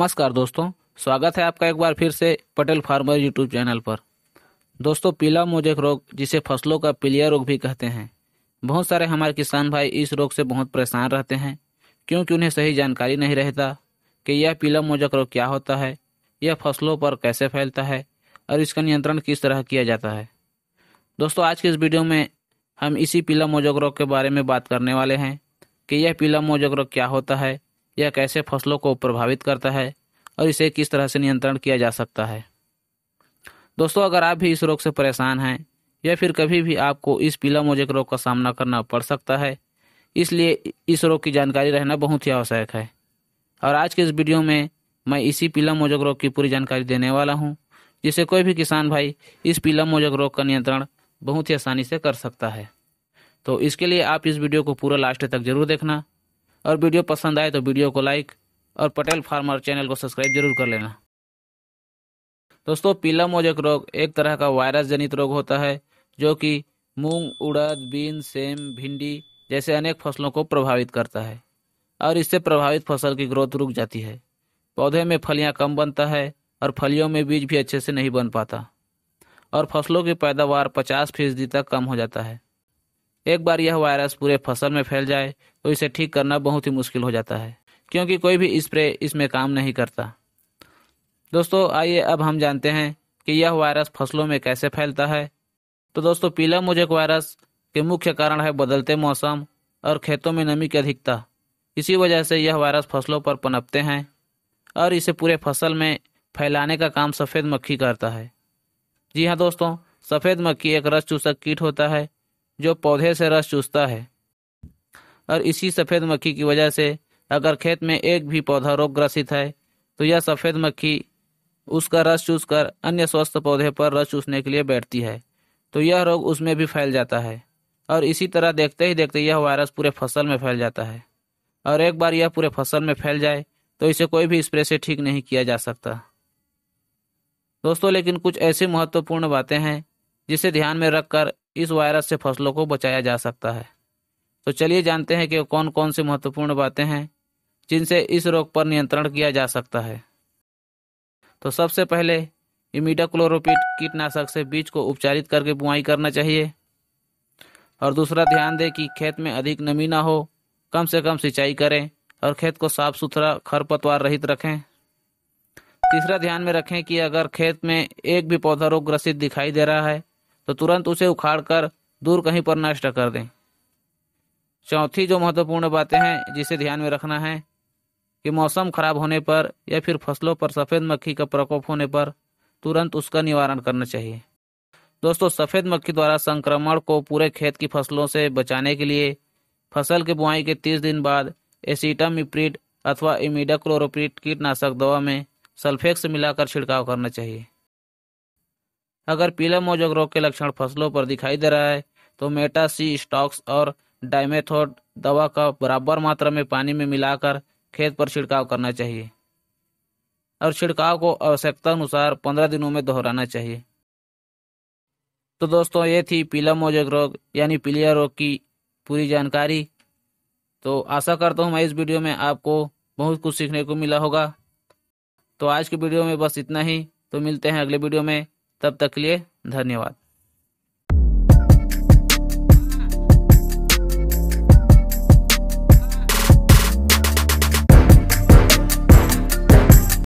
नमस्कार दोस्तों स्वागत है आपका एक बार फिर से पटेल फार्मर यूट्यूब चैनल पर दोस्तों पीला मोजेक रोग जिसे फसलों का पीलिया रोग भी कहते हैं बहुत सारे हमारे किसान भाई इस रोग से बहुत परेशान रहते हैं क्योंकि उन्हें सही जानकारी नहीं रहता कि यह पीला मोजेक रोग क्या होता है यह फसलों पर कैसे फैलता है और इसका नियंत्रण किस तरह किया जाता है दोस्तों आज के इस वीडियो में हम इसी पीला मोजेक रोग के बारे में बात करने वाले हैं कि यह पीला मोजेक रोग क्या होता है यह कैसे फसलों को प्रभावित करता है और इसे किस तरह से नियंत्रण किया जा सकता है दोस्तों अगर आप भी इस रोग से परेशान हैं या फिर कभी भी आपको इस पीला मोजेक रोग का सामना करना पड़ सकता है इसलिए इस रोग की जानकारी रहना बहुत ही आवश्यक है और आज के इस वीडियो में मैं इसी पीला मोजक रोग की पूरी जानकारी देने वाला हूँ जिसे कोई भी किसान भाई इस पीला मोजक रोग का नियंत्रण बहुत ही आसानी से कर सकता है तो इसके लिए आप इस वीडियो को पूरा लास्ट तक जरूर देखना और वीडियो पसंद आए तो वीडियो को लाइक और पटेल फार्मर चैनल को सब्सक्राइब जरूर कर लेना दोस्तों पीला मोजक रोग एक तरह का वायरस जनित रोग होता है जो कि मूंग उड़द बीन सेम भिंडी जैसे अनेक फसलों को प्रभावित करता है और इससे प्रभावित फसल की ग्रोथ रुक जाती है पौधे में फलियां कम बनता है और फलियों में बीज भी अच्छे से नहीं बन पाता और फसलों की पैदावार 50 फीसदी तक कम हो जाता है एक बार यह वायरस पूरे फसल में फैल जाए तो इसे ठीक करना बहुत ही मुश्किल हो जाता है क्योंकि कोई भी स्प्रे इसमें काम नहीं करता दोस्तों आइए अब हम जानते हैं कि यह वायरस फसलों में कैसे फैलता है तो दोस्तों पीला मोजेक वायरस के मुख्य कारण है बदलते मौसम और खेतों में नमी की अधिकता इसी वजह से यह वायरस फसलों पर पनपते हैं और इसे पूरे फसल में फैलाने का काम सफ़ेद मक्खी करता है जी हाँ दोस्तों सफ़ेद मक्खी एक रस चूसक कीट होता है जो पौधे से रस चूसता है और इसी सफ़ेद मक्खी की वजह से अगर खेत में एक भी पौधा रोग ग्रसित है तो यह सफ़ेद मक्खी उसका रस चूस अन्य स्वस्थ पौधे पर रस चूसने के लिए बैठती है तो यह रोग उसमें भी फैल जाता है और इसी तरह देखते ही देखते यह वायरस पूरे फसल में फैल जाता है और एक बार यह पूरे फसल में फैल जाए तो इसे कोई भी स्प्रे से ठीक नहीं किया जा सकता दोस्तों लेकिन कुछ ऐसी महत्वपूर्ण बातें हैं जिसे ध्यान में रखकर इस वायरस से फसलों को बचाया जा सकता है तो चलिए जानते हैं कि कौन कौन सी महत्वपूर्ण बातें हैं जिनसे इस रोग पर नियंत्रण किया जा सकता है तो सबसे पहले इमिडाक्लोरोपिट कीटनाशक से बीज को उपचारित करके बुआई करना चाहिए और दूसरा ध्यान दें कि खेत में अधिक नमी ना हो कम से कम सिंचाई करें और खेत को साफ सुथरा खरपतवार रहित रखें तीसरा ध्यान में रखें कि अगर खेत में एक भी पौधा रोग ग्रसित दिखाई दे रहा है तो तुरंत उसे उखाड़ कर दूर कहीं पर नष्ट कर दें चौथी जो महत्वपूर्ण बातें हैं जिसे ध्यान में रखना है कि मौसम खराब होने पर या फिर फसलों पर सफ़ेद मक्खी का प्रकोप होने पर तुरंत उसका निवारण करना चाहिए दोस्तों सफ़ेद मक्खी द्वारा संक्रमण को पूरे खेत की फसलों से बचाने के लिए फसल के बुआई के तीस दिन बाद एसीटामिप्रिड अथवा इमिडाक्लोरोप्रिट कीटनाशक दवा में सल्फेक्स मिलाकर छिड़काव करना चाहिए अगर पीला मोजक रोग के लक्षण फसलों पर दिखाई दे रहा है तो मेटा सी स्टॉक्स और डायमेथोड दवा का बराबर मात्रा में पानी में मिलाकर खेत पर छिड़काव करना चाहिए और छिड़काव को आवश्यकता अनुसार पंद्रह दिनों में दोहराना चाहिए तो दोस्तों ये थी पीला मोजक रोग यानी पीलिया रोग की पूरी जानकारी तो आशा करता हूँ मैं इस वीडियो में आपको बहुत कुछ सीखने को मिला होगा तो आज के वीडियो में बस इतना ही तो मिलते हैं अगले वीडियो में तब तक लिए धन्यवाद